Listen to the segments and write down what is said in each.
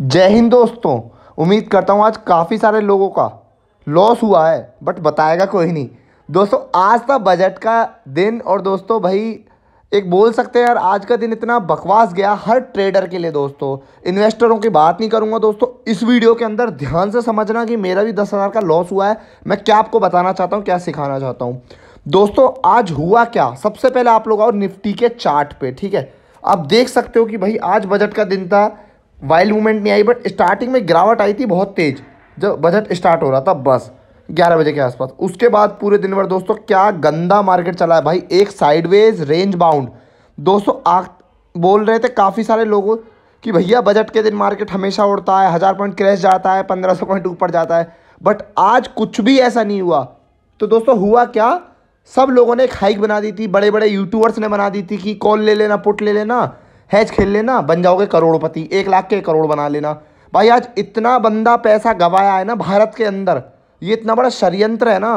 जय हिंद दोस्तों उम्मीद करता हूँ आज काफ़ी सारे लोगों का लॉस हुआ है बट बताएगा कोई नहीं दोस्तों आज था बजट का दिन और दोस्तों भाई एक बोल सकते हैं यार आज का दिन इतना बकवास गया हर ट्रेडर के लिए दोस्तों इन्वेस्टरों की बात नहीं करूंगा दोस्तों इस वीडियो के अंदर ध्यान से समझना कि मेरा भी दस हज़ार का लॉस हुआ है मैं क्या आपको बताना चाहता हूँ क्या सिखाना चाहता हूँ दोस्तों आज हुआ क्या सबसे पहले आप लोग आओ निफ्टी के चार्ट पे ठीक है आप देख सकते हो कि भाई आज बजट का दिन था वाइल्ड मूवमेंट नहीं आई बट स्टार्टिंग में गिरावट आई थी बहुत तेज़ जब बजट स्टार्ट हो रहा था बस ग्यारह बजे के आसपास उसके बाद पूरे दिन भर दोस्तों क्या गंदा मार्केट चला है भाई एक साइडवेज रेंज बाउंड दोस्तों आ बोल रहे थे काफ़ी सारे लोगों कि भैया बजट के दिन मार्केट हमेशा उड़ता है हज़ार पॉइंट क्रैश जाता है पंद्रह सौ पॉइंट ऊपर जाता है बट आज कुछ भी ऐसा नहीं हुआ तो दोस्तों हुआ क्या सब लोगों ने एक हाइक बना दी थी बड़े बड़े यूट्यूबर्स ने बना दी थी कि कॉल ले लेना पुट ले लेना हैज खेल लेना बन जाओगे करोड़पति एक लाख के करोड़ बना लेना भाई आज इतना बंदा पैसा गवाया है ना भारत के अंदर ये इतना बड़ा षडयंत्र है ना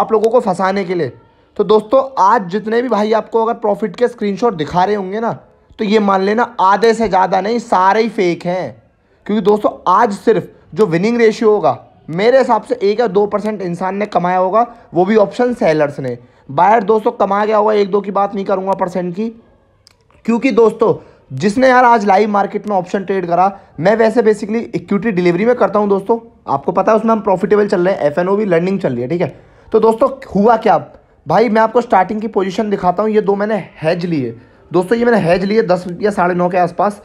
आप लोगों को फंसाने के लिए तो दोस्तों आज जितने भी भाई आपको अगर प्रॉफिट के स्क्रीनशॉट दिखा रहे होंगे ना तो ये मान लेना आधे से ज़्यादा नहीं सारे ही फेक हैं क्योंकि दोस्तों आज सिर्फ जो विनिंग रेशियो होगा मेरे हिसाब से एक या दो परसेंट इंसान ने कमाया होगा वो भी ऑप्शन सेलर्स ने बायर दोस्तों कमा गया होगा एक दो की बात नहीं करूँगा परसेंट की क्योंकि दोस्तों जिसने यार आज लाइव मार्केट में ऑप्शन ट्रेड करा मैं वैसे बेसिकली इक्विटी डिलीवरी में करता हूं दोस्तों आपको पता है उसमें हम प्रॉफिटेबल चल रहे हैं एफ एन ओ भी लर्निंग चल रही है ठीक है तो दोस्तों हुआ क्या भाई मैं आपको स्टार्टिंग की पोजिशन दिखाता हूँ ये दो मैंने हैज लिए दोस्तों ये मैंने हैज लिए दस या साढ़े नौ के आसपास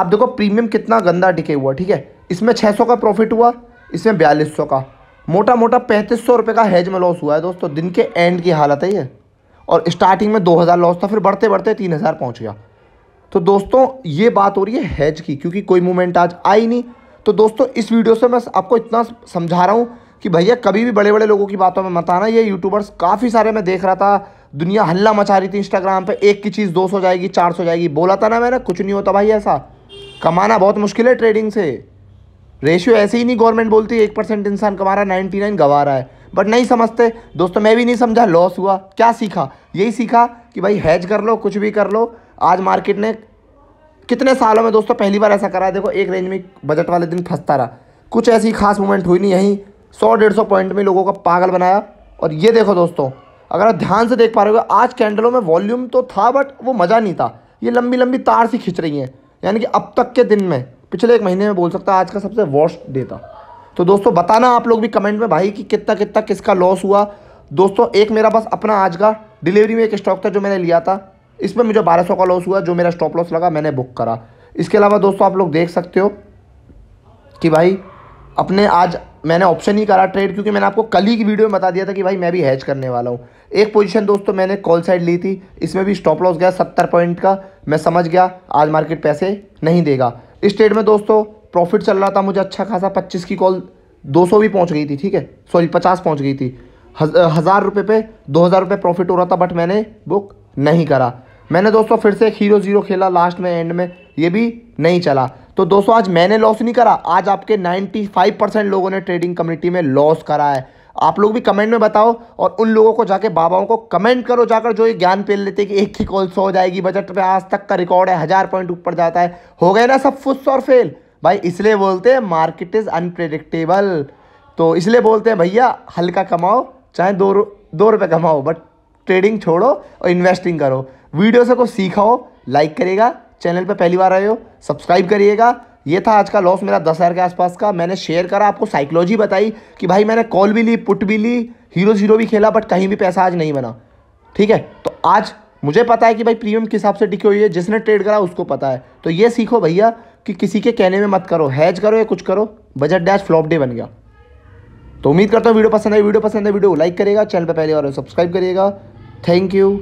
आप देखो प्रीमियम कितना गंदा टिके हुआ ठीक है इसमें छः सौ का प्रॉफिट हुआ इसमें बयालीस सौ का मोटा मोटा पैंतीस सौ रुपये का हैज में लॉस हुआ है दोस्तों दिन के एंड की हालत है ये और स्टार्टिंग में 2000 लॉस था फिर बढ़ते बढ़ते 3000 पहुंच गया तो दोस्तों ये बात हो रही है हैज की क्योंकि कोई मूवमेंट आज आई नहीं तो दोस्तों इस वीडियो से मैं आपको इतना समझा रहा हूँ कि भैया कभी भी बड़े बड़े लोगों की बातों में मत आना ये यूट्यूबर्स काफ़ी सारे मैं देख रहा था दुनिया हल्ला मचा रही थी इंस्टाग्राम पर एक की चीज़ दो सौ जाएगी चार सौ जाएगी बोला था ना मैंने कुछ नहीं होता भाई ऐसा कमाना बहुत मुश्किल है ट्रेडिंग से रेशियो ऐसे ही नहीं गवर्नमेंट बोलती है एक परसेंट इंसान कमा रहा है नाइन्टी नाइन गंवा रहा है बट नहीं समझते दोस्तों मैं भी नहीं समझा लॉस हुआ क्या सीखा यही सीखा कि भाई हैज कर लो कुछ भी कर लो आज मार्केट ने कितने सालों में दोस्तों पहली बार ऐसा करा देखो एक रेंज में बजट वाले दिन फंसता रहा कुछ ऐसी खास मूवमेंट हुई नहीं यहीं सौ डेढ़ सौ पॉइंट में लोगों का पागल बनाया और ये देखो दोस्तों अगर आप ध्यान से देख पा रहे हो आज कैंडलों में वॉल्यूम तो था बट वो मज़ा नहीं था ये लंबी लंबी तार सी खींच रही हैं यानी कि अब तक के दिन में पिछले एक महीने में बोल सकता आज का सबसे वर्स्ट डे था तो दोस्तों बताना आप लोग भी कमेंट में भाई कि कितना कितना किसका लॉस हुआ दोस्तों एक मेरा बस अपना आज का डिलीवरी में एक स्टॉक था जो मैंने लिया था इसमें मुझे बारह का लॉस हुआ जो मेरा स्टॉप लॉस लगा मैंने बुक करा इसके अलावा दोस्तों आप लोग देख सकते हो कि भाई अपने आज मैंने ऑप्शन ही करा ट्रेड क्योंकि मैंने आपको कल ही की वीडियो में बता दिया था कि भाई मैं भी हैज करने वाला हूँ एक पोजीशन दोस्तों मैंने कॉल साइड ली थी इसमें भी स्टॉप लॉस गया सत्तर पॉइंट का मैं समझ गया आज मार्केट पैसे नहीं देगा इस ट्रेड में दोस्तों प्रॉफिट चल रहा था मुझे अच्छा खासा पच्चीस की कॉल दो सौ भी पहुँच गई थी ठीक है सॉरी पचास पहुँच गई थी हज़ार रुपये पे दो हज़ार रुपये प्रॉफिट हो रहा था बट मैंने बुक नहीं करा मैंने दोस्तों फिर से हीरो ज़ीरो खेला लास्ट में एंड में ये भी नहीं चला तो दोस्तों आज मैंने लॉस नहीं करा आज आपके 95 परसेंट लोगों ने ट्रेडिंग कम्युनिटी में लॉस करा है आप लोग भी कमेंट में बताओ और उन लोगों को जाके बाबाओं को कमेंट करो जाकर जो ये ज्ञान पेल लेते कि एक ही कॉल सौ हो जाएगी बजट पर आज तक का रिकॉर्ड है हज़ार पॉइंट ऊपर जाता है हो गए ना सब फुस और फेल भाई इसलिए बोलते हैं मार्केट इज़ अनप्रेडिक्टेबल तो इसलिए बोलते हैं भैया हल्का कमाओ चाहे दो दो रुपये कमाओ बट ट्रेडिंग छोड़ो और इन्वेस्टिंग करो वीडियो से कुछ सीखा हो लाइक करेगा चैनल पर पहली बार आए हो सब्सक्राइब करिएगा ये था आज का लॉस मेरा दस हज़ार के आसपास का मैंने शेयर करा आपको साइकोलॉजी बताई कि भाई मैंने कॉल भी ली पुट भी ली हीरो जीरो भी खेला बट कहीं भी पैसा आज नहीं बना ठीक है तो आज मुझे पता है कि भाई प्रीमियम किस हिसाब से टिकी हुई है जिसने ट्रेड करा उसको पता है तो ये सीखो भैया कि किसी के कहने में मत करो हैज करो या कुछ करो बजट डैश फ्लॉप डे बन गया तो उम्मीद करता हूँ वीडियो पसंद है वीडियो पसंद है वीडियो को लाइक करेगा चैनल पर पहले और सब्सक्राइब करिएगा थैंक तो यू